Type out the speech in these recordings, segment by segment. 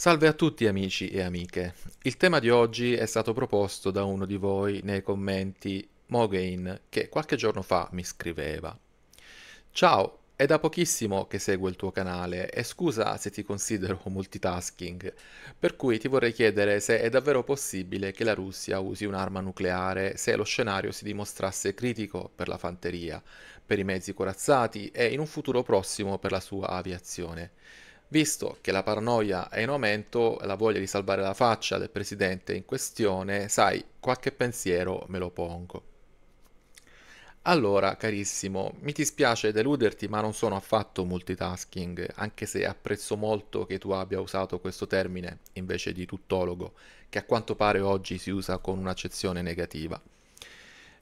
Salve a tutti amici e amiche. Il tema di oggi è stato proposto da uno di voi nei commenti Mogain che qualche giorno fa mi scriveva. Ciao, è da pochissimo che seguo il tuo canale e scusa se ti considero multitasking, per cui ti vorrei chiedere se è davvero possibile che la Russia usi un'arma nucleare se lo scenario si dimostrasse critico per la fanteria, per i mezzi corazzati e in un futuro prossimo per la sua aviazione. Visto che la paranoia è in aumento, e la voglia di salvare la faccia del presidente in questione, sai, qualche pensiero me lo pongo. Allora, carissimo, mi dispiace deluderti, ma non sono affatto multitasking, anche se apprezzo molto che tu abbia usato questo termine invece di tuttologo, che a quanto pare oggi si usa con un'accezione negativa.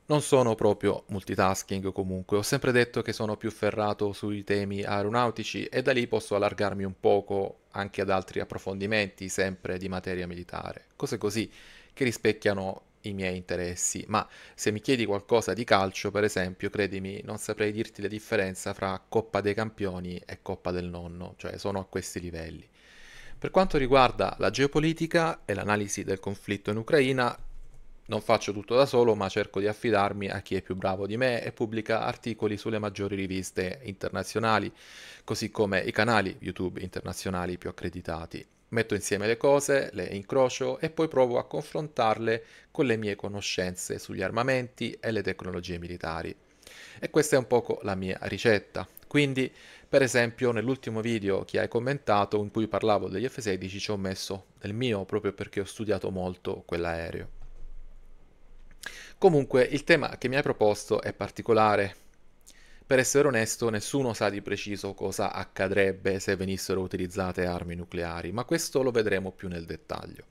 Non sono proprio multitasking comunque, ho sempre detto che sono più ferrato sui temi aeronautici e da lì posso allargarmi un poco anche ad altri approfondimenti sempre di materia militare, cose così che rispecchiano i miei interessi, ma se mi chiedi qualcosa di calcio per esempio, credimi, non saprei dirti la differenza fra Coppa dei Campioni e Coppa del Nonno, cioè sono a questi livelli. Per quanto riguarda la geopolitica e l'analisi del conflitto in Ucraina, non faccio tutto da solo, ma cerco di affidarmi a chi è più bravo di me e pubblica articoli sulle maggiori riviste internazionali, così come i canali YouTube internazionali più accreditati. Metto insieme le cose, le incrocio e poi provo a confrontarle con le mie conoscenze sugli armamenti e le tecnologie militari. E questa è un poco la mia ricetta. Quindi, per esempio, nell'ultimo video che hai commentato in cui parlavo degli F-16 ci ho messo il mio proprio perché ho studiato molto quell'aereo. Comunque il tema che mi hai proposto è particolare. Per essere onesto, nessuno sa di preciso cosa accadrebbe se venissero utilizzate armi nucleari, ma questo lo vedremo più nel dettaglio.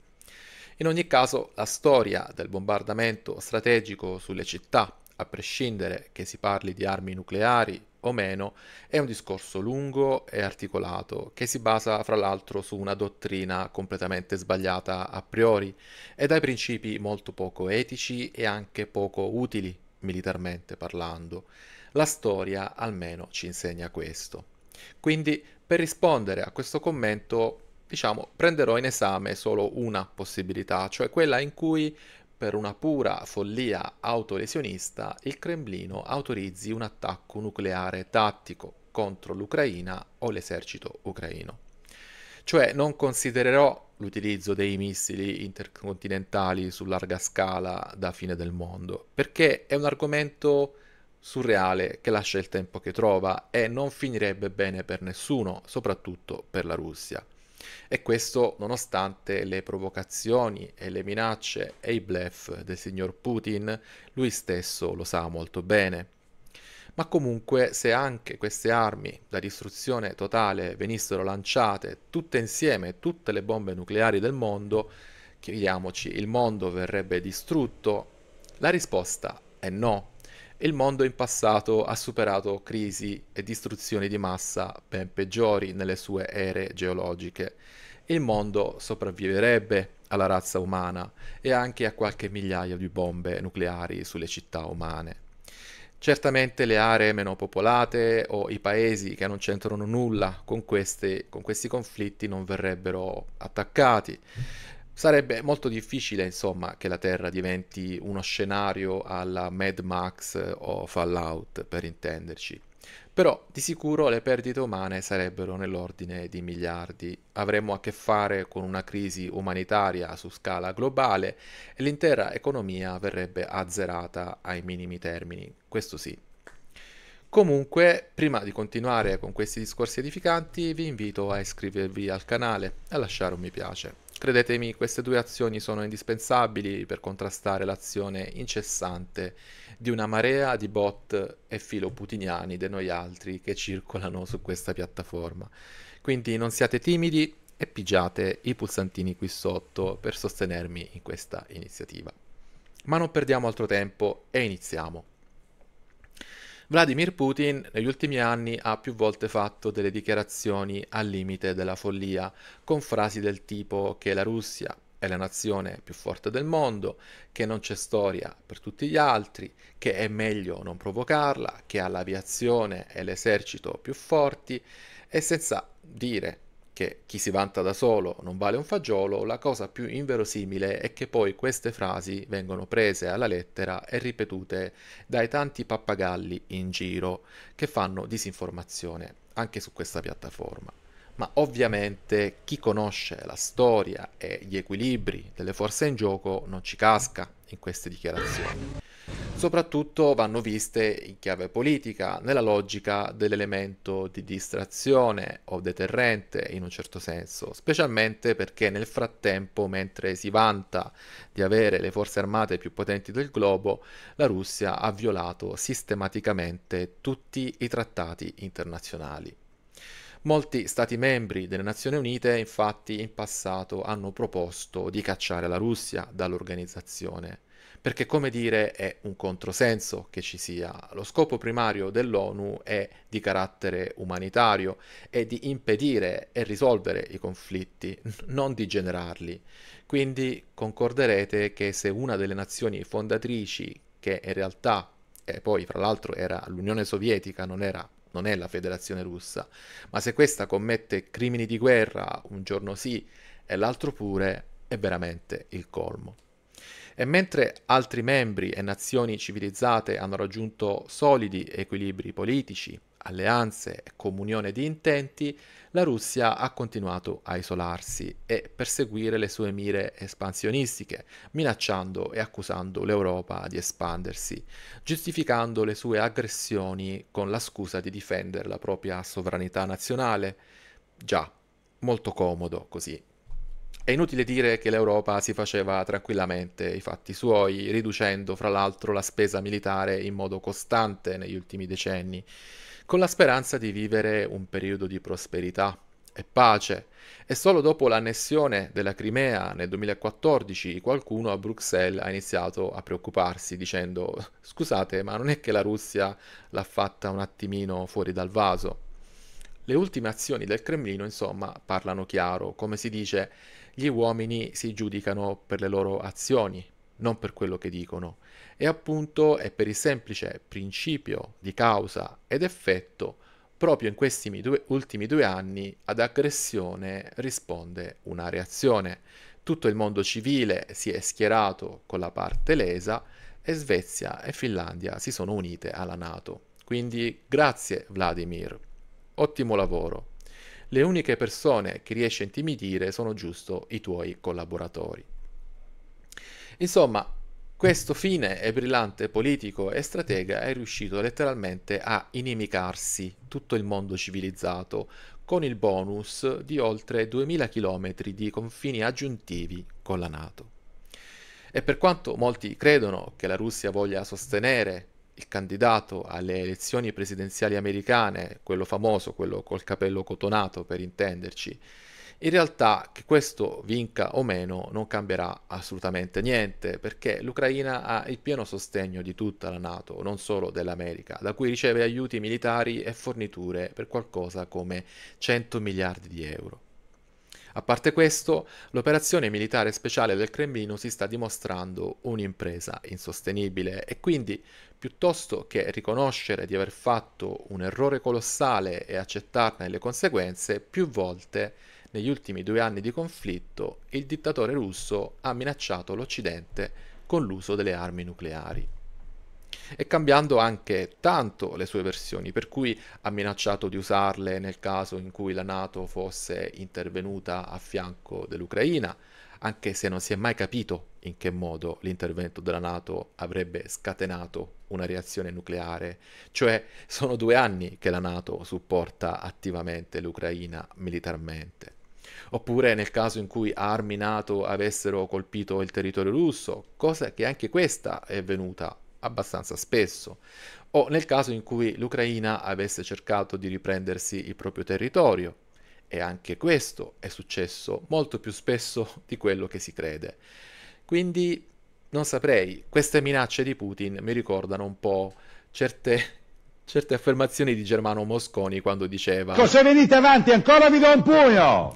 In ogni caso, la storia del bombardamento strategico sulle città a prescindere che si parli di armi nucleari o meno, è un discorso lungo e articolato che si basa fra l'altro su una dottrina completamente sbagliata a priori e dai principi molto poco etici e anche poco utili militarmente parlando. La storia almeno ci insegna questo. Quindi per rispondere a questo commento diciamo, prenderò in esame solo una possibilità, cioè quella in cui per una pura follia autolesionista, il Cremlino autorizzi un attacco nucleare tattico contro l'Ucraina o l'esercito ucraino. Cioè non considererò l'utilizzo dei missili intercontinentali su larga scala da fine del mondo, perché è un argomento surreale che lascia il tempo che trova e non finirebbe bene per nessuno, soprattutto per la Russia. E questo nonostante le provocazioni e le minacce e i bluff del signor Putin, lui stesso lo sa molto bene. Ma comunque se anche queste armi da distruzione totale venissero lanciate tutte insieme, tutte le bombe nucleari del mondo, chiediamoci, il mondo verrebbe distrutto? La risposta è no il mondo in passato ha superato crisi e distruzioni di massa ben peggiori nelle sue ere geologiche. Il mondo sopravviverebbe alla razza umana e anche a qualche migliaio di bombe nucleari sulle città umane. Certamente le aree meno popolate o i paesi che non c'entrano nulla con, queste, con questi conflitti non verrebbero attaccati Sarebbe molto difficile, insomma, che la Terra diventi uno scenario alla Mad Max o Fallout, per intenderci. Però di sicuro le perdite umane sarebbero nell'ordine di miliardi. Avremmo a che fare con una crisi umanitaria su scala globale e l'intera economia verrebbe azzerata ai minimi termini. Questo sì. Comunque, prima di continuare con questi discorsi edificanti, vi invito a iscrivervi al canale e a lasciare un mi piace. Credetemi, queste due azioni sono indispensabili per contrastare l'azione incessante di una marea di bot e filo putiniani di noi altri che circolano su questa piattaforma. Quindi non siate timidi e pigiate i pulsantini qui sotto per sostenermi in questa iniziativa. Ma non perdiamo altro tempo e iniziamo. Vladimir Putin negli ultimi anni ha più volte fatto delle dichiarazioni al limite della follia, con frasi del tipo che la Russia è la nazione più forte del mondo, che non c'è storia per tutti gli altri, che è meglio non provocarla, che ha l'aviazione e l'esercito più forti e senza dire che chi si vanta da solo non vale un fagiolo, la cosa più inverosimile è che poi queste frasi vengono prese alla lettera e ripetute dai tanti pappagalli in giro che fanno disinformazione anche su questa piattaforma. Ma ovviamente chi conosce la storia e gli equilibri delle forze in gioco non ci casca in queste dichiarazioni soprattutto vanno viste in chiave politica, nella logica dell'elemento di distrazione o deterrente in un certo senso, specialmente perché nel frattempo, mentre si vanta di avere le forze armate più potenti del globo, la Russia ha violato sistematicamente tutti i trattati internazionali. Molti Stati membri delle Nazioni Unite infatti in passato hanno proposto di cacciare la Russia dall'organizzazione perché come dire è un controsenso che ci sia. Lo scopo primario dell'ONU è di carattere umanitario, è di impedire e risolvere i conflitti, non di generarli. Quindi concorderete che se una delle nazioni fondatrici, che in realtà e poi fra l'altro era l'Unione Sovietica, non era non è la federazione russa, ma se questa commette crimini di guerra un giorno sì e l'altro pure, è veramente il colmo. E mentre altri membri e nazioni civilizzate hanno raggiunto solidi equilibri politici, alleanze e comunione di intenti, la Russia ha continuato a isolarsi e perseguire le sue mire espansionistiche, minacciando e accusando l'Europa di espandersi, giustificando le sue aggressioni con la scusa di difendere la propria sovranità nazionale. Già, molto comodo così. È inutile dire che l'Europa si faceva tranquillamente i fatti suoi, riducendo fra l'altro la spesa militare in modo costante negli ultimi decenni, con la speranza di vivere un periodo di prosperità e pace. E solo dopo l'annessione della Crimea nel 2014 qualcuno a Bruxelles ha iniziato a preoccuparsi dicendo scusate ma non è che la Russia l'ha fatta un attimino fuori dal vaso. Le ultime azioni del Cremlino, insomma, parlano chiaro. Come si dice, gli uomini si giudicano per le loro azioni, non per quello che dicono. E appunto è per il semplice principio di causa ed effetto, proprio in questi due, ultimi due anni ad aggressione risponde una reazione. Tutto il mondo civile si è schierato con la parte lesa e Svezia e Finlandia si sono unite alla Nato. Quindi grazie Vladimir. Ottimo lavoro. Le uniche persone che riesci a intimidire sono giusto i tuoi collaboratori. Insomma, questo fine e brillante politico e stratega è riuscito letteralmente a inimicarsi tutto il mondo civilizzato con il bonus di oltre 2000 km di confini aggiuntivi con la Nato. E per quanto molti credono che la Russia voglia sostenere il candidato alle elezioni presidenziali americane, quello famoso, quello col capello cotonato per intenderci, in realtà che questo vinca o meno non cambierà assolutamente niente, perché l'Ucraina ha il pieno sostegno di tutta la Nato, non solo dell'America, da cui riceve aiuti militari e forniture per qualcosa come 100 miliardi di euro. A parte questo, l'operazione militare speciale del Cremlino si sta dimostrando un'impresa insostenibile e quindi, piuttosto che riconoscere di aver fatto un errore colossale e accettarne le conseguenze, più volte negli ultimi due anni di conflitto il dittatore russo ha minacciato l'Occidente con l'uso delle armi nucleari e cambiando anche tanto le sue versioni, per cui ha minacciato di usarle nel caso in cui la Nato fosse intervenuta a fianco dell'Ucraina, anche se non si è mai capito in che modo l'intervento della Nato avrebbe scatenato una reazione nucleare, cioè sono due anni che la Nato supporta attivamente l'Ucraina militarmente. Oppure nel caso in cui armi NATO avessero colpito il territorio russo, cosa che anche questa è venuta abbastanza spesso, o nel caso in cui l'Ucraina avesse cercato di riprendersi il proprio territorio. E anche questo è successo molto più spesso di quello che si crede. Quindi non saprei, queste minacce di Putin mi ricordano un po' certe certe affermazioni di Germano Mosconi quando diceva... Cosa venite avanti? Ancora vi do un pugno!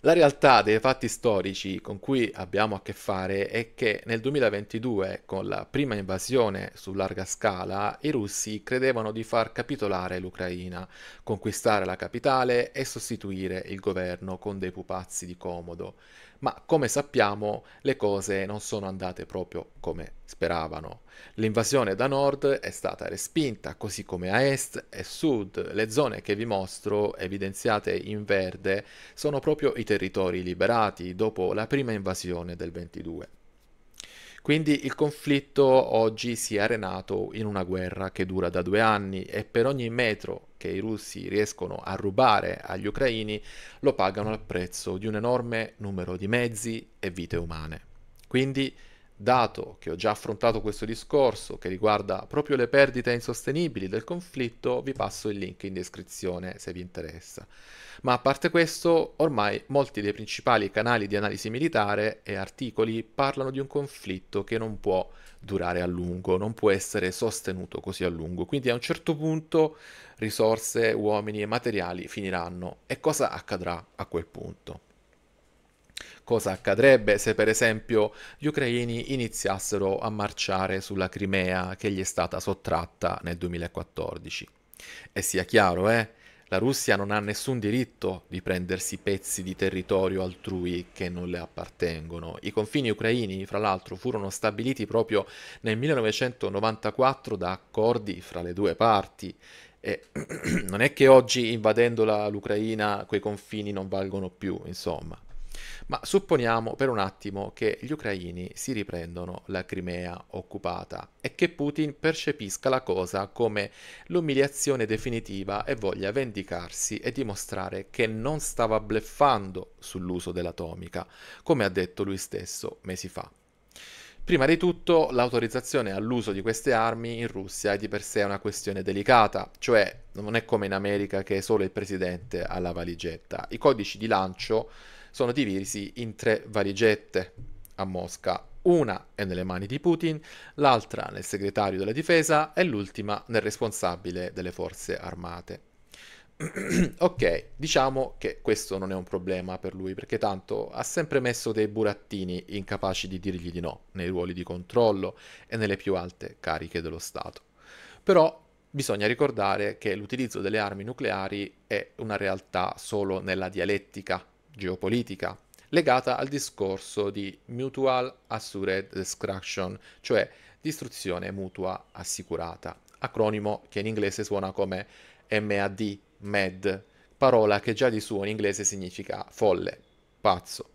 La realtà dei fatti storici con cui abbiamo a che fare è che nel 2022, con la prima invasione su larga scala, i russi credevano di far capitolare l'Ucraina, conquistare la capitale e sostituire il governo con dei pupazzi di comodo ma come sappiamo le cose non sono andate proprio come speravano. L'invasione da nord è stata respinta, così come a est e sud. Le zone che vi mostro, evidenziate in verde, sono proprio i territori liberati dopo la prima invasione del 22. Quindi il conflitto oggi si è arenato in una guerra che dura da due anni e per ogni metro che i russi riescono a rubare agli ucraini lo pagano al prezzo di un enorme numero di mezzi e vite umane. Quindi Dato che ho già affrontato questo discorso che riguarda proprio le perdite insostenibili del conflitto, vi passo il link in descrizione se vi interessa. Ma a parte questo, ormai molti dei principali canali di analisi militare e articoli parlano di un conflitto che non può durare a lungo, non può essere sostenuto così a lungo, quindi a un certo punto risorse, uomini e materiali finiranno. E cosa accadrà a quel punto? cosa accadrebbe se per esempio gli ucraini iniziassero a marciare sulla Crimea che gli è stata sottratta nel 2014. E sia chiaro, eh? La Russia non ha nessun diritto di prendersi pezzi di territorio altrui che non le appartengono. I confini ucraini, fra l'altro, furono stabiliti proprio nel 1994 da accordi fra le due parti. E non è che oggi invadendola l'Ucraina quei confini non valgono più, insomma. Ma supponiamo per un attimo che gli ucraini si riprendono la Crimea occupata e che Putin percepisca la cosa come l'umiliazione definitiva e voglia vendicarsi e dimostrare che non stava bleffando sull'uso dell'atomica, come ha detto lui stesso mesi fa. Prima di tutto, l'autorizzazione all'uso di queste armi in Russia è di per sé una questione delicata, cioè non è come in America che è solo il presidente ha la valigetta. I codici di lancio sono divisi in tre valigette a Mosca. Una è nelle mani di Putin, l'altra nel segretario della difesa e l'ultima nel responsabile delle forze armate ok, diciamo che questo non è un problema per lui, perché tanto ha sempre messo dei burattini incapaci di dirgli di no nei ruoli di controllo e nelle più alte cariche dello Stato. Però bisogna ricordare che l'utilizzo delle armi nucleari è una realtà solo nella dialettica geopolitica legata al discorso di Mutual Assured Destruction, cioè distruzione mutua assicurata, acronimo che in inglese suona come MAD, MED, parola che già di suo in inglese significa folle, pazzo.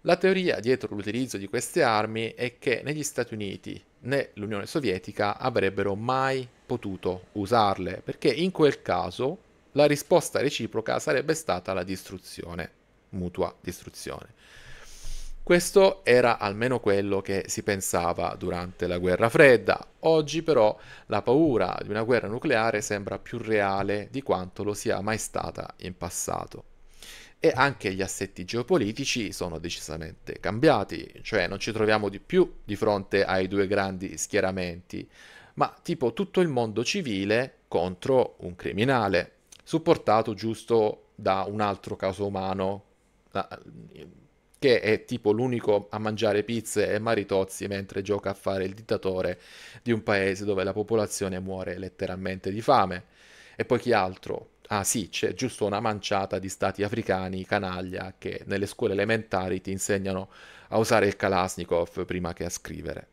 La teoria dietro l'utilizzo di queste armi è che né gli Stati Uniti né l'Unione Sovietica avrebbero mai potuto usarle, perché in quel caso la risposta reciproca sarebbe stata la distruzione mutua distruzione. Questo era almeno quello che si pensava durante la guerra fredda. Oggi però la paura di una guerra nucleare sembra più reale di quanto lo sia mai stata in passato. E anche gli assetti geopolitici sono decisamente cambiati, cioè non ci troviamo di più di fronte ai due grandi schieramenti, ma tipo tutto il mondo civile contro un criminale, supportato giusto da un altro caso umano che è tipo l'unico a mangiare pizze e maritozzi mentre gioca a fare il dittatore di un paese dove la popolazione muore letteralmente di fame. E poi chi altro? Ah sì, c'è giusto una manciata di stati africani canaglia che nelle scuole elementari ti insegnano a usare il Kalashnikov prima che a scrivere.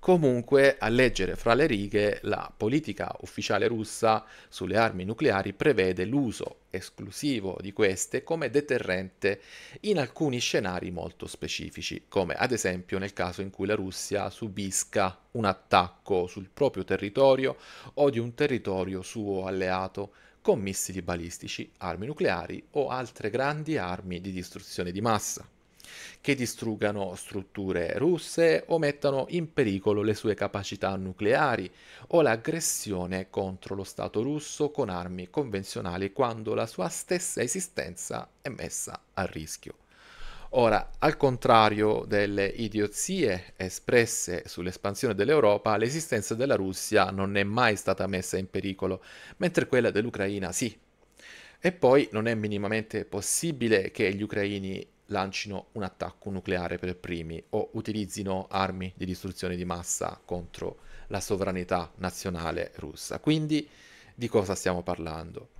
Comunque, a leggere fra le righe, la politica ufficiale russa sulle armi nucleari prevede l'uso esclusivo di queste come deterrente in alcuni scenari molto specifici, come ad esempio nel caso in cui la Russia subisca un attacco sul proprio territorio o di un territorio suo alleato con missili balistici, armi nucleari o altre grandi armi di distruzione di massa che distruggano strutture russe o mettano in pericolo le sue capacità nucleari o l'aggressione contro lo Stato russo con armi convenzionali quando la sua stessa esistenza è messa a rischio. Ora, al contrario delle idiozie espresse sull'espansione dell'Europa, l'esistenza della Russia non è mai stata messa in pericolo, mentre quella dell'Ucraina sì. E poi non è minimamente possibile che gli ucraini lancino un attacco nucleare per primi o utilizzino armi di distruzione di massa contro la sovranità nazionale russa. Quindi di cosa stiamo parlando?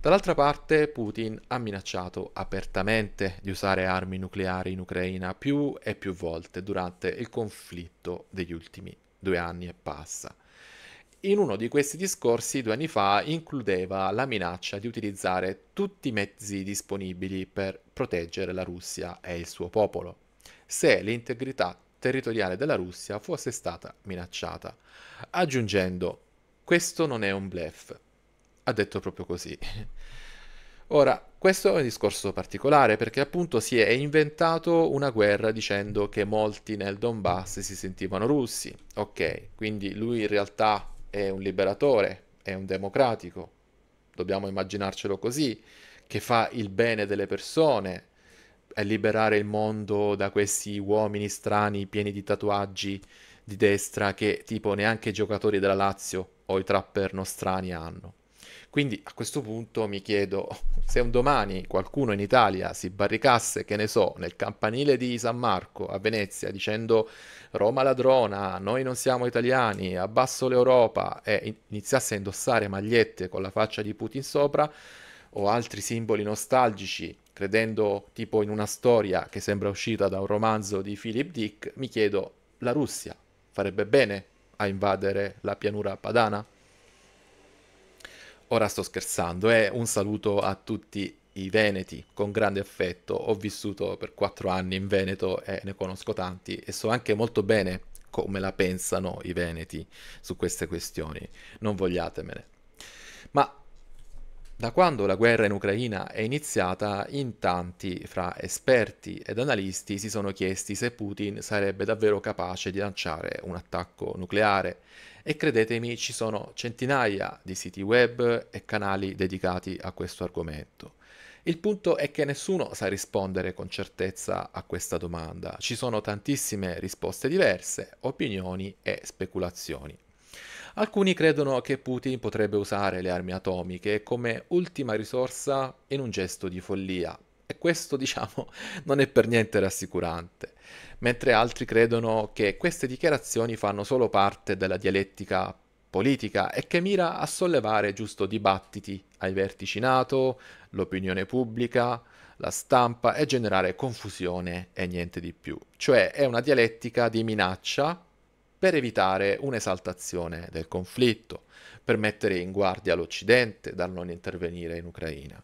Dall'altra parte Putin ha minacciato apertamente di usare armi nucleari in Ucraina più e più volte durante il conflitto degli ultimi due anni e passa. In uno di questi discorsi due anni fa includeva la minaccia di utilizzare tutti i mezzi disponibili per proteggere la Russia e il suo popolo, se l'integrità territoriale della Russia fosse stata minacciata, aggiungendo questo non è un blef. Ha detto proprio così. Ora, questo è un discorso particolare perché appunto si è inventato una guerra dicendo che molti nel Donbass si sentivano russi. Ok, quindi lui in realtà è un liberatore, è un democratico, dobbiamo immaginarcelo così, che fa il bene delle persone, è liberare il mondo da questi uomini strani pieni di tatuaggi di destra che tipo neanche i giocatori della Lazio o i trapper nostrani hanno. Quindi a questo punto mi chiedo se un domani qualcuno in Italia si barricasse, che ne so, nel campanile di San Marco a Venezia dicendo Roma ladrona, noi non siamo italiani, abbasso l'Europa e iniziasse a indossare magliette con la faccia di Putin sopra o altri simboli nostalgici credendo tipo in una storia che sembra uscita da un romanzo di Philip Dick, mi chiedo, la Russia farebbe bene a invadere la pianura padana? Ora sto scherzando, e eh? un saluto a tutti i veneti con grande affetto. Ho vissuto per quattro anni in Veneto e ne conosco tanti e so anche molto bene come la pensano i veneti su queste questioni. Non vogliatemene. Ma da quando la guerra in Ucraina è iniziata, in tanti, fra esperti ed analisti, si sono chiesti se Putin sarebbe davvero capace di lanciare un attacco nucleare e credetemi ci sono centinaia di siti web e canali dedicati a questo argomento. Il punto è che nessuno sa rispondere con certezza a questa domanda, ci sono tantissime risposte diverse, opinioni e speculazioni. Alcuni credono che Putin potrebbe usare le armi atomiche come ultima risorsa in un gesto di follia. E questo, diciamo, non è per niente rassicurante, mentre altri credono che queste dichiarazioni fanno solo parte della dialettica politica e che mira a sollevare giusto dibattiti ai vertici NATO, l'opinione pubblica, la stampa e generare confusione e niente di più. Cioè è una dialettica di minaccia per evitare un'esaltazione del conflitto, per mettere in guardia l'Occidente dal non intervenire in Ucraina.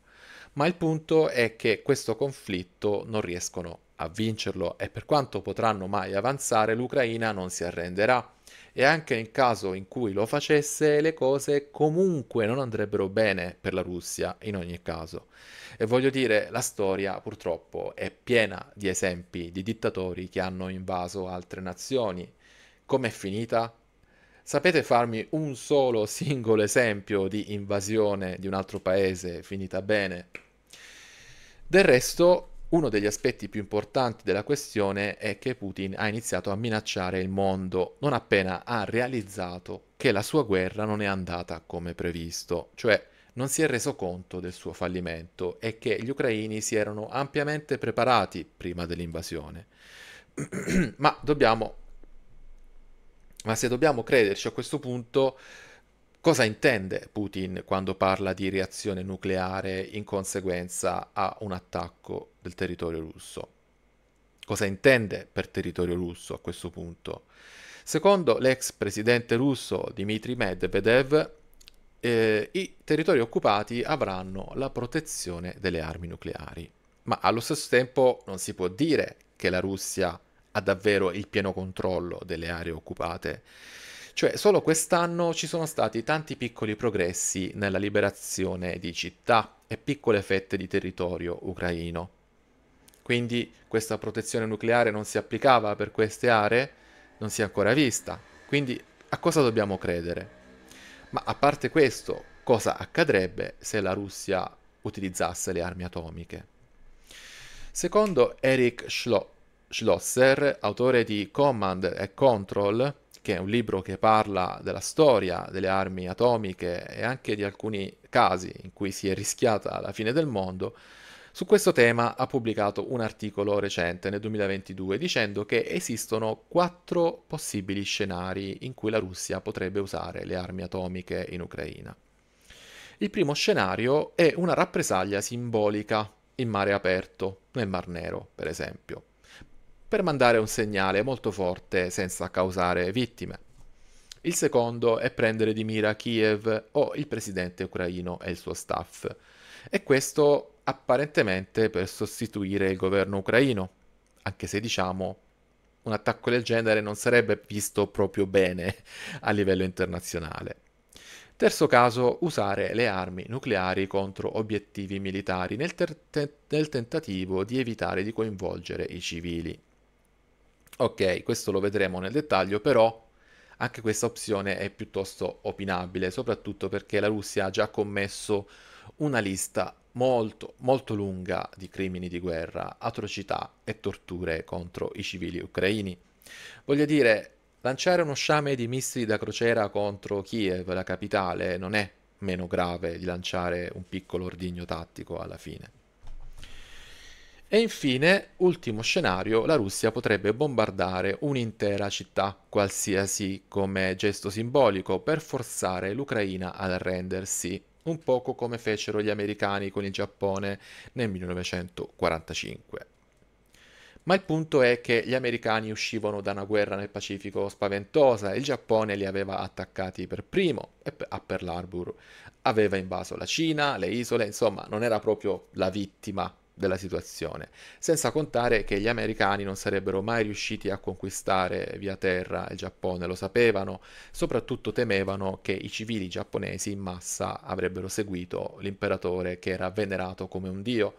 Ma il punto è che questo conflitto non riescono a vincerlo e per quanto potranno mai avanzare l'Ucraina non si arrenderà e anche nel caso in cui lo facesse le cose comunque non andrebbero bene per la Russia in ogni caso. E voglio dire, la storia purtroppo è piena di esempi di dittatori che hanno invaso altre nazioni com'è finita? Sapete farmi un solo singolo esempio di invasione di un altro paese finita bene? Del resto, uno degli aspetti più importanti della questione è che Putin ha iniziato a minacciare il mondo non appena ha realizzato che la sua guerra non è andata come previsto, cioè non si è reso conto del suo fallimento e che gli ucraini si erano ampiamente preparati prima dell'invasione. Ma dobbiamo ma se dobbiamo crederci a questo punto, cosa intende Putin quando parla di reazione nucleare in conseguenza a un attacco del territorio russo? Cosa intende per territorio russo a questo punto? Secondo l'ex presidente russo Dmitry Medvedev, eh, i territori occupati avranno la protezione delle armi nucleari. Ma allo stesso tempo non si può dire che la Russia ha davvero il pieno controllo delle aree occupate. Cioè, solo quest'anno ci sono stati tanti piccoli progressi nella liberazione di città e piccole fette di territorio ucraino. Quindi questa protezione nucleare non si applicava per queste aree? Non si è ancora vista. Quindi a cosa dobbiamo credere? Ma a parte questo, cosa accadrebbe se la Russia utilizzasse le armi atomiche? Secondo Eric Schlott, Schlosser, autore di Command and Control, che è un libro che parla della storia delle armi atomiche e anche di alcuni casi in cui si è rischiata la fine del mondo, su questo tema ha pubblicato un articolo recente nel 2022 dicendo che esistono quattro possibili scenari in cui la Russia potrebbe usare le armi atomiche in Ucraina. Il primo scenario è una rappresaglia simbolica in mare aperto, nel Mar Nero per esempio per mandare un segnale molto forte senza causare vittime. Il secondo è prendere di mira Kiev o il presidente ucraino e il suo staff, e questo apparentemente per sostituire il governo ucraino, anche se diciamo un attacco del genere non sarebbe visto proprio bene a livello internazionale. Terzo caso, usare le armi nucleari contro obiettivi militari nel, ter- nel tentativo di evitare di coinvolgere i civili. Ok, questo lo vedremo nel dettaglio, però anche questa opzione è piuttosto opinabile, soprattutto perché la Russia ha già commesso una lista molto, molto lunga di crimini di guerra, atrocità e torture contro i civili ucraini. Voglio dire, lanciare uno sciame di missili da crociera contro Kiev, la capitale, non è meno grave di lanciare un piccolo ordigno tattico alla fine. E infine, ultimo scenario, la Russia potrebbe bombardare un'intera città, qualsiasi come gesto simbolico, per forzare l'Ucraina ad arrendersi, un poco come fecero gli americani con il Giappone nel 1945. Ma il punto è che gli americani uscivano da una guerra nel Pacifico spaventosa, il Giappone li aveva attaccati per primo e a Pearl Harbor aveva invaso la Cina, le isole, insomma non era proprio la vittima della situazione, senza contare che gli americani non sarebbero mai riusciti a conquistare via terra il Giappone, lo sapevano, soprattutto temevano che i civili giapponesi in massa avrebbero seguito l'imperatore che era venerato come un dio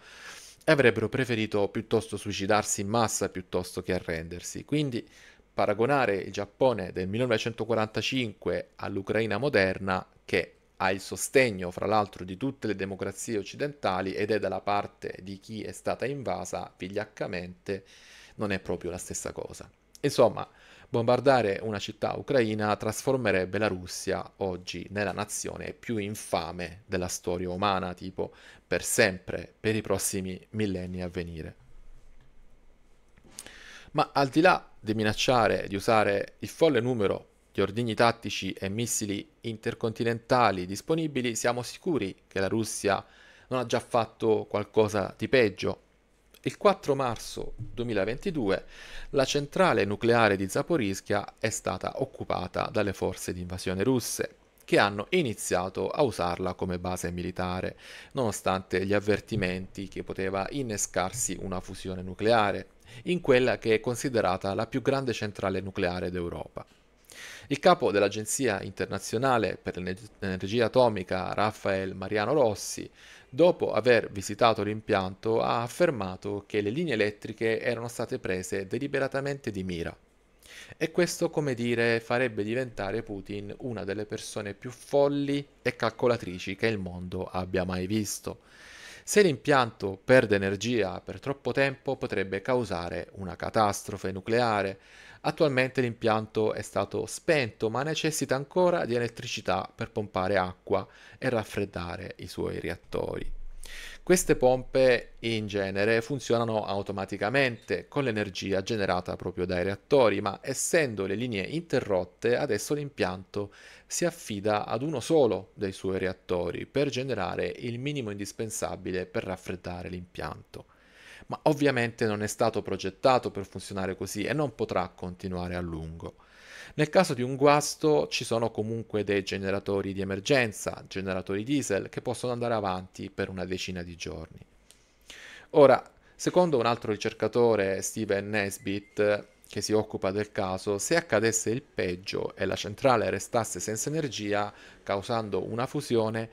e avrebbero preferito piuttosto suicidarsi in massa piuttosto che arrendersi. Quindi paragonare il Giappone del 1945 all'Ucraina moderna che ha il sostegno, fra l'altro, di tutte le democrazie occidentali ed è dalla parte di chi è stata invasa vigliaccamente, non è proprio la stessa cosa. Insomma, bombardare una città ucraina trasformerebbe la Russia oggi nella nazione più infame della storia umana, tipo per sempre, per i prossimi millenni a venire. Ma al di là di minacciare di usare il folle numero gli ordigni tattici e missili intercontinentali disponibili, siamo sicuri che la Russia non ha già fatto qualcosa di peggio. Il 4 marzo 2022 la centrale nucleare di Zaporizhia è stata occupata dalle forze di invasione russe, che hanno iniziato a usarla come base militare, nonostante gli avvertimenti che poteva innescarsi una fusione nucleare, in quella che è considerata la più grande centrale nucleare d'Europa. Il capo dell'Agenzia internazionale per l'energia atomica, Rafael Mariano Rossi, dopo aver visitato l'impianto, ha affermato che le linee elettriche erano state prese deliberatamente di mira. E questo, come dire, farebbe diventare Putin una delle persone più folli e calcolatrici che il mondo abbia mai visto. Se l'impianto perde energia per troppo tempo potrebbe causare una catastrofe nucleare, Attualmente l'impianto è stato spento ma necessita ancora di elettricità per pompare acqua e raffreddare i suoi reattori. Queste pompe in genere funzionano automaticamente con l'energia generata proprio dai reattori, ma essendo le linee interrotte, adesso l'impianto si affida ad uno solo dei suoi reattori per generare il minimo indispensabile per raffreddare l'impianto ma ovviamente non è stato progettato per funzionare così e non potrà continuare a lungo. Nel caso di un guasto ci sono comunque dei generatori di emergenza, generatori diesel, che possono andare avanti per una decina di giorni. Ora, secondo un altro ricercatore, Steven Nesbitt, che si occupa del caso, se accadesse il peggio e la centrale restasse senza energia, causando una fusione,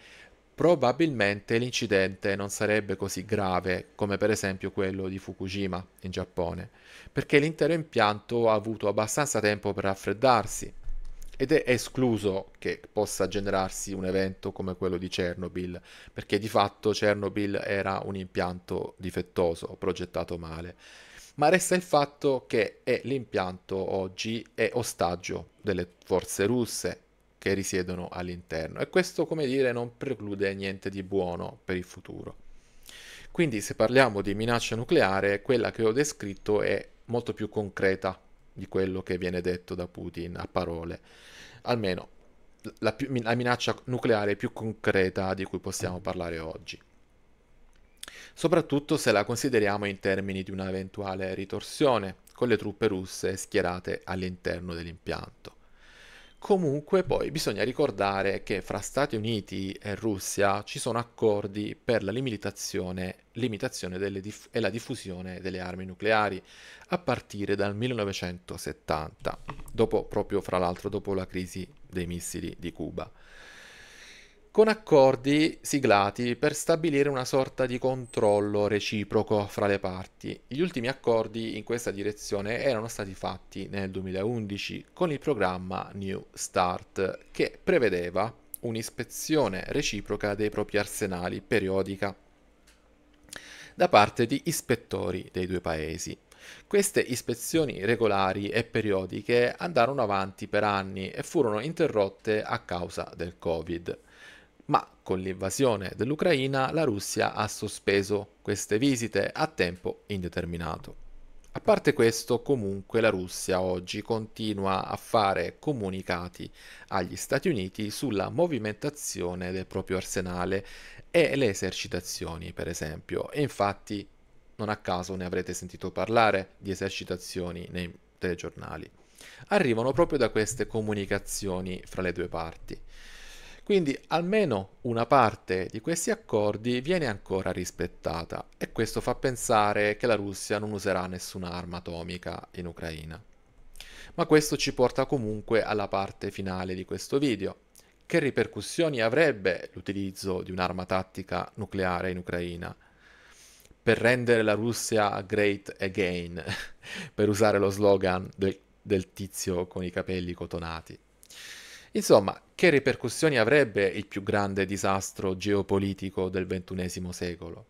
probabilmente l'incidente non sarebbe così grave come per esempio quello di Fukushima in Giappone, perché l'intero impianto ha avuto abbastanza tempo per raffreddarsi ed è escluso che possa generarsi un evento come quello di Chernobyl, perché di fatto Chernobyl era un impianto difettoso, progettato male. Ma resta il fatto che l'impianto oggi è ostaggio delle forze russe che risiedono all'interno e questo come dire non preclude niente di buono per il futuro. Quindi se parliamo di minaccia nucleare, quella che ho descritto è molto più concreta di quello che viene detto da Putin a parole, almeno la, più, la minaccia nucleare più concreta di cui possiamo parlare oggi. Soprattutto se la consideriamo in termini di una eventuale ritorsione con le truppe russe schierate all'interno dell'impianto. Comunque poi bisogna ricordare che fra Stati Uniti e Russia ci sono accordi per la limitazione, limitazione diff- e la diffusione delle armi nucleari a partire dal 1970, dopo, proprio fra l'altro dopo la crisi dei missili di Cuba con accordi siglati per stabilire una sorta di controllo reciproco fra le parti. Gli ultimi accordi in questa direzione erano stati fatti nel 2011 con il programma New Start, che prevedeva un'ispezione reciproca dei propri arsenali periodica da parte di ispettori dei due paesi. Queste ispezioni regolari e periodiche andarono avanti per anni e furono interrotte a causa del Covid ma con l'invasione dell'Ucraina la Russia ha sospeso queste visite a tempo indeterminato. A parte questo, comunque la Russia oggi continua a fare comunicati agli Stati Uniti sulla movimentazione del proprio arsenale e le esercitazioni, per esempio. E infatti non a caso ne avrete sentito parlare di esercitazioni nei telegiornali. Arrivano proprio da queste comunicazioni fra le due parti. Quindi almeno una parte di questi accordi viene ancora rispettata e questo fa pensare che la Russia non userà nessuna arma atomica in Ucraina. Ma questo ci porta comunque alla parte finale di questo video. Che ripercussioni avrebbe l'utilizzo di un'arma tattica nucleare in Ucraina? Per rendere la Russia great again, per usare lo slogan del, del tizio con i capelli cotonati. Insomma, che ripercussioni avrebbe il più grande disastro geopolitico del XXI secolo?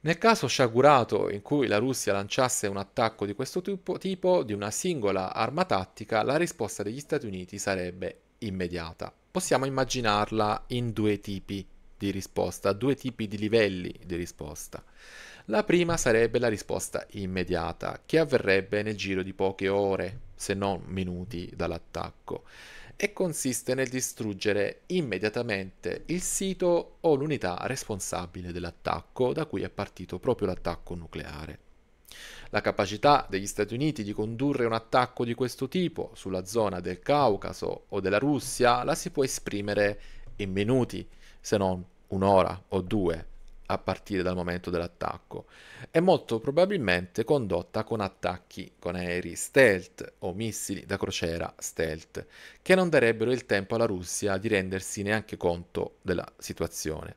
Nel caso sciagurato in cui la Russia lanciasse un attacco di questo tipo, di una singola arma tattica, la risposta degli Stati Uniti sarebbe immediata. Possiamo immaginarla in due tipi di risposta, due tipi di livelli di risposta. La prima sarebbe la risposta immediata, che avverrebbe nel giro di poche ore, se non minuti dall'attacco e consiste nel distruggere immediatamente il sito o l'unità responsabile dell'attacco da cui è partito proprio l'attacco nucleare. La capacità degli Stati Uniti di condurre un attacco di questo tipo sulla zona del Caucaso o della Russia la si può esprimere in minuti, se non un'ora o due, a partire dal momento dell'attacco e molto probabilmente condotta con attacchi con aerei stealth o missili da crociera stealth che non darebbero il tempo alla Russia di rendersi neanche conto della situazione.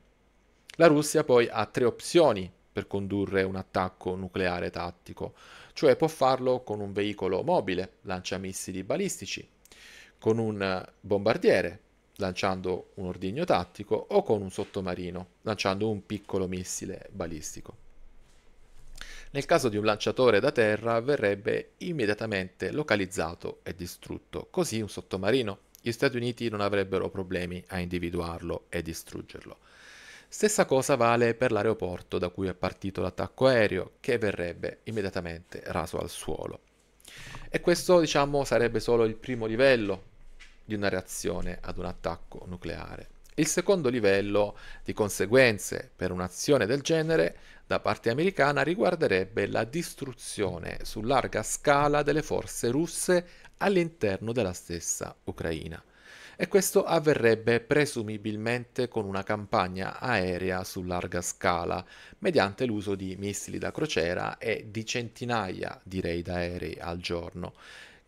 La Russia poi ha tre opzioni per condurre un attacco nucleare tattico, cioè può farlo con un veicolo mobile, lanciamissili balistici, con un bombardiere, lanciando un ordigno tattico o con un sottomarino, lanciando un piccolo missile balistico. Nel caso di un lanciatore da terra verrebbe immediatamente localizzato e distrutto, così un sottomarino. Gli Stati Uniti non avrebbero problemi a individuarlo e distruggerlo. Stessa cosa vale per l'aeroporto da cui è partito l'attacco aereo, che verrebbe immediatamente raso al suolo. E questo, diciamo, sarebbe solo il primo livello di una reazione ad un attacco nucleare. Il secondo livello di conseguenze per un'azione del genere da parte americana riguarderebbe la distruzione su larga scala delle forze russe all'interno della stessa Ucraina. E questo avverrebbe presumibilmente con una campagna aerea su larga scala, mediante l'uso di missili da crociera e di centinaia di raid aerei al giorno,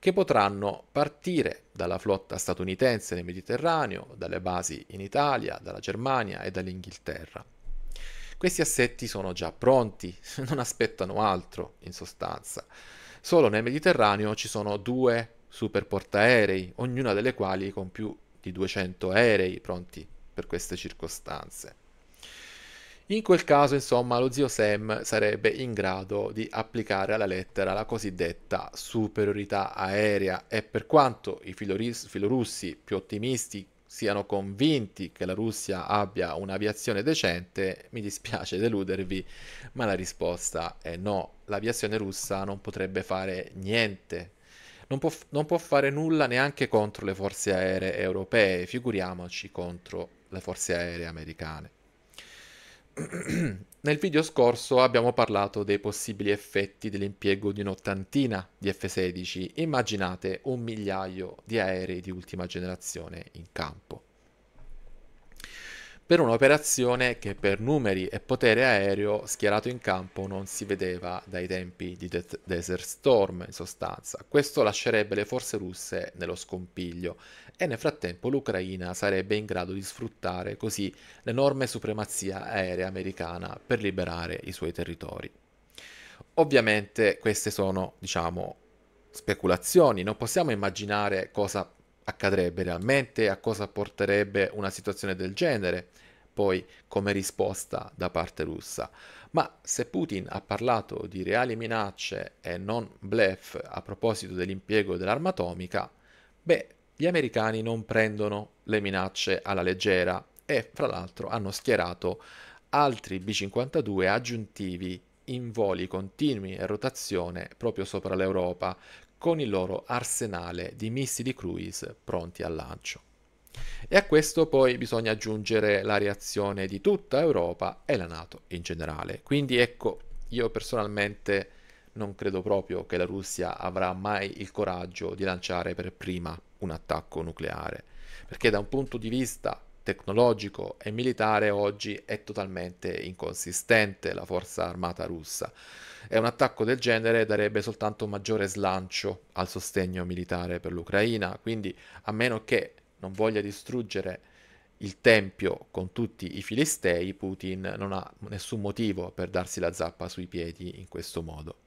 che potranno partire dalla flotta statunitense nel Mediterraneo, dalle basi in Italia, dalla Germania e dall'Inghilterra. Questi assetti sono già pronti, non aspettano altro in sostanza. Solo nel Mediterraneo ci sono due superportaerei, ognuna delle quali con più di 200 aerei pronti per queste circostanze. In quel caso, insomma, lo zio Sam sarebbe in grado di applicare alla lettera la cosiddetta superiorità aerea e per quanto i filoris- filorussi più ottimisti siano convinti che la Russia abbia un'aviazione decente, mi dispiace deludervi, ma la risposta è no. L'aviazione russa non potrebbe fare niente non può, non può, fare nulla neanche contro le forze aeree europee, figuriamoci contro le forze aeree americane. Nel video scorso abbiamo parlato dei possibili effetti dell'impiego di un'ottantina di F-16. Immaginate un migliaio di aerei di ultima generazione in campo per un'operazione che per numeri e potere aereo schierato in campo non si vedeva dai tempi di De- Desert Storm in sostanza. Questo lascerebbe le forze russe nello scompiglio e nel frattempo l'Ucraina sarebbe in grado di sfruttare così l'enorme supremazia aerea americana per liberare i suoi territori. Ovviamente queste sono, diciamo, speculazioni, non possiamo immaginare cosa accadrebbe realmente, a cosa porterebbe una situazione del genere, poi come risposta da parte russa. Ma se Putin ha parlato di reali minacce e non blef a proposito dell'impiego dell'arma atomica, beh, gli americani non prendono le minacce alla leggera e fra l'altro hanno schierato altri B-52 aggiuntivi in voli continui e rotazione proprio sopra l'Europa, con il loro arsenale di missili cruise pronti al lancio. E a questo poi bisogna aggiungere la reazione di tutta Europa e la Nato in generale. Quindi ecco, io personalmente non credo proprio che la Russia avrà mai il coraggio di lanciare per prima un attacco nucleare, perché da un punto di vista tecnologico e militare oggi è totalmente inconsistente la forza armata russa e un attacco del genere darebbe soltanto maggiore slancio al sostegno militare per l'Ucraina, quindi a meno che non voglia distruggere il tempio con tutti i filistei, Putin non ha nessun motivo per darsi la zappa sui piedi in questo modo.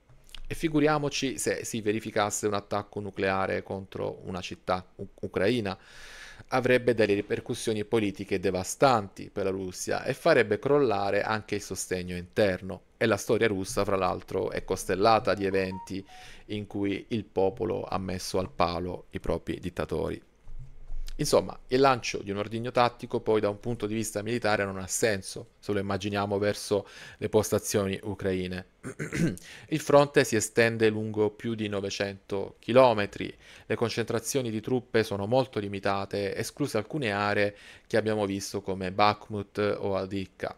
E figuriamoci se si verificasse un attacco nucleare contro una città u- ucraina avrebbe delle ripercussioni politiche devastanti per la Russia e farebbe crollare anche il sostegno interno. E la storia russa, fra l'altro, è costellata di eventi in cui il popolo ha messo al palo i propri dittatori. Insomma, il lancio di un ordigno tattico poi da un punto di vista militare non ha senso, se lo immaginiamo verso le postazioni ucraine. il fronte si estende lungo più di 900 km, le concentrazioni di truppe sono molto limitate, escluse alcune aree che abbiamo visto come Bakhmut o Adikka.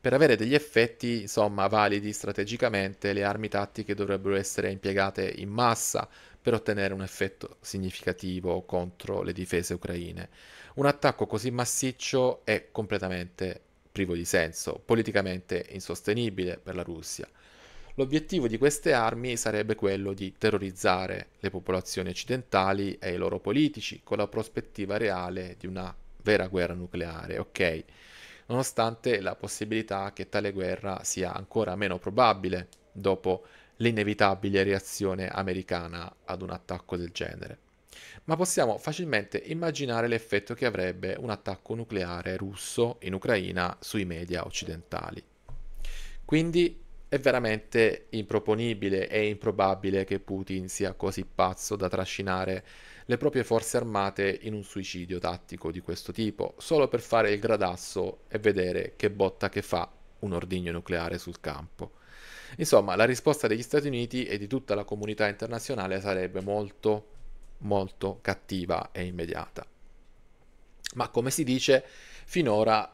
Per avere degli effetti, insomma, validi strategicamente, le armi tattiche dovrebbero essere impiegate in massa, per ottenere un effetto significativo contro le difese ucraine. Un attacco così massiccio è completamente privo di senso, politicamente insostenibile per la Russia. L'obiettivo di queste armi sarebbe quello di terrorizzare le popolazioni occidentali e i loro politici con la prospettiva reale di una vera guerra nucleare, ok? Nonostante la possibilità che tale guerra sia ancora meno probabile dopo l'inevitabile reazione americana ad un attacco del genere. Ma possiamo facilmente immaginare l'effetto che avrebbe un attacco nucleare russo in Ucraina sui media occidentali. Quindi è veramente improponibile e improbabile che Putin sia così pazzo da trascinare le proprie forze armate in un suicidio tattico di questo tipo, solo per fare il gradasso e vedere che botta che fa un ordigno nucleare sul campo. Insomma, la risposta degli Stati Uniti e di tutta la comunità internazionale sarebbe molto, molto cattiva e immediata. Ma come si dice, finora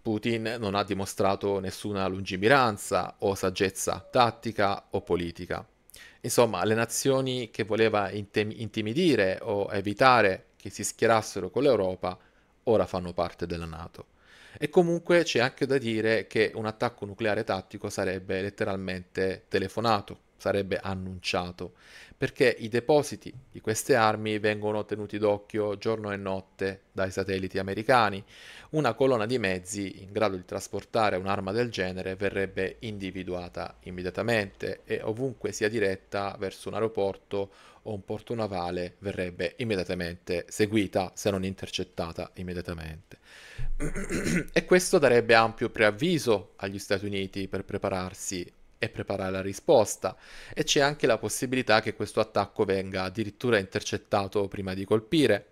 Putin non ha dimostrato nessuna lungimiranza o saggezza tattica o politica. Insomma, le nazioni che voleva intimidire o evitare che si schierassero con l'Europa ora fanno parte della Nato. E comunque c'è anche da dire che un attacco nucleare tattico sarebbe letteralmente telefonato, sarebbe annunciato, perché i depositi di queste armi vengono tenuti d'occhio giorno e notte dai satelliti americani. Una colonna di mezzi in grado di trasportare un'arma del genere verrebbe individuata immediatamente e ovunque sia diretta verso un aeroporto o un porto navale verrebbe immediatamente seguita, se non intercettata immediatamente. e questo darebbe ampio preavviso agli Stati Uniti per prepararsi e preparare la risposta e c'è anche la possibilità che questo attacco venga addirittura intercettato prima di colpire.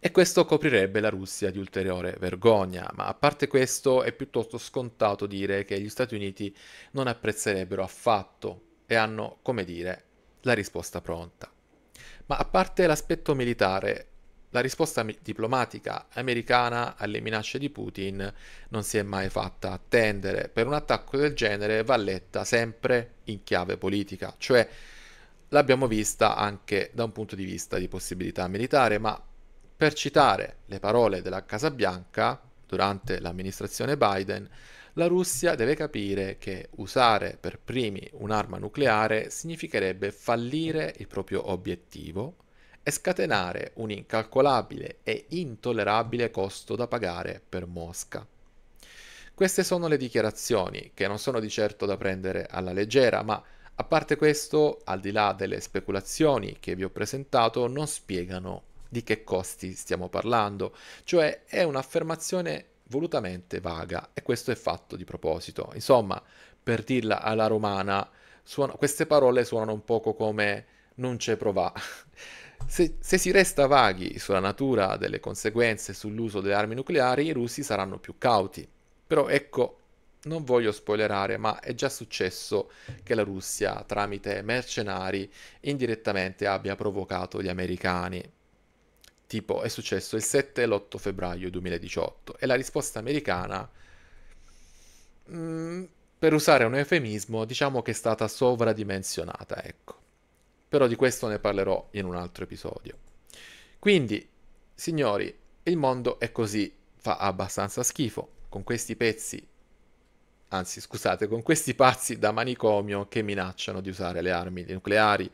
E questo coprirebbe la Russia di ulteriore vergogna, ma a parte questo è piuttosto scontato dire che gli Stati Uniti non apprezzerebbero affatto e hanno, come dire, la risposta pronta. Ma a parte l'aspetto militare, la risposta diplomatica americana alle minacce di Putin non si è mai fatta attendere. Per un attacco del genere va letta sempre in chiave politica, cioè l'abbiamo vista anche da un punto di vista di possibilità militare, ma per citare le parole della Casa Bianca durante l'amministrazione Biden, la Russia deve capire che usare per primi un'arma nucleare significherebbe fallire il proprio obiettivo e scatenare un incalcolabile e intollerabile costo da pagare per Mosca. Queste sono le dichiarazioni, che non sono di certo da prendere alla leggera, ma a parte questo, al di là delle speculazioni che vi ho presentato, non spiegano di che costi stiamo parlando, cioè è un'affermazione volutamente vaga e questo è fatto di proposito. Insomma, per dirla alla romana, suono, queste parole suonano un poco come non c'è prova. Se, se si resta vaghi sulla natura delle conseguenze sull'uso delle armi nucleari, i russi saranno più cauti. Però ecco, non voglio spoilerare, ma è già successo che la Russia, tramite mercenari, indirettamente abbia provocato gli americani tipo è successo il 7 e l'8 febbraio 2018 e la risposta americana, mh, mm, per usare un eufemismo, diciamo che è stata sovradimensionata, ecco. Però di questo ne parlerò in un altro episodio. Quindi, signori, il mondo è così, fa abbastanza schifo, con questi pezzi anzi scusate, con questi pazzi da manicomio che minacciano di usare le armi nucleari.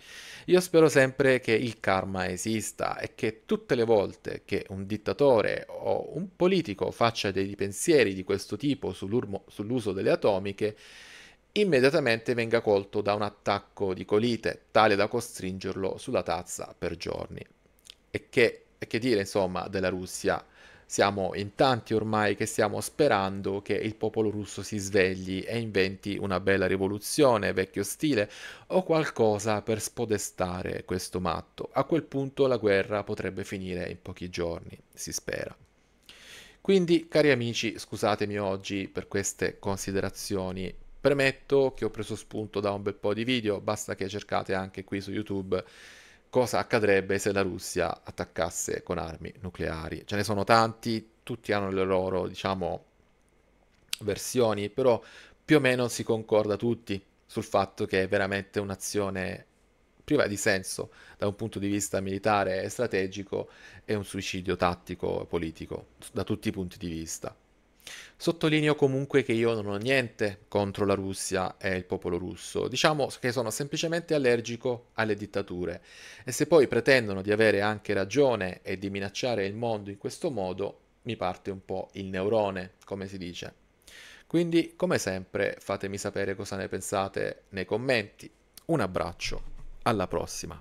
Io spero sempre che il karma esista e che tutte le volte che un dittatore o un politico faccia dei pensieri di questo tipo sull'uso delle atomiche, immediatamente venga colto da un attacco di colite tale da costringerlo sulla tazza per giorni. E che, e che dire insomma della Russia? siamo in tanti ormai che stiamo sperando che il popolo russo si svegli e inventi una bella rivoluzione, vecchio stile, o qualcosa per spodestare questo matto. A quel punto la guerra potrebbe finire in pochi giorni, si spera. Quindi, cari amici, scusatemi oggi per queste considerazioni. Premetto che ho preso spunto da un bel po' di video, basta che cercate anche qui su YouTube cosa accadrebbe se la Russia attaccasse con armi nucleari. Ce ne sono tanti, tutti hanno le loro, diciamo, versioni, però più o meno si concorda tutti sul fatto che è veramente un'azione priva di senso da un punto di vista militare e strategico e un suicidio tattico e politico da tutti i punti di vista. Sottolineo comunque che io non ho niente contro la Russia e il popolo russo, diciamo che sono semplicemente allergico alle dittature e se poi pretendono di avere anche ragione e di minacciare il mondo in questo modo, mi parte un po' il neurone, come si dice. Quindi, come sempre, fatemi sapere cosa ne pensate nei commenti. Un abbraccio, alla prossima.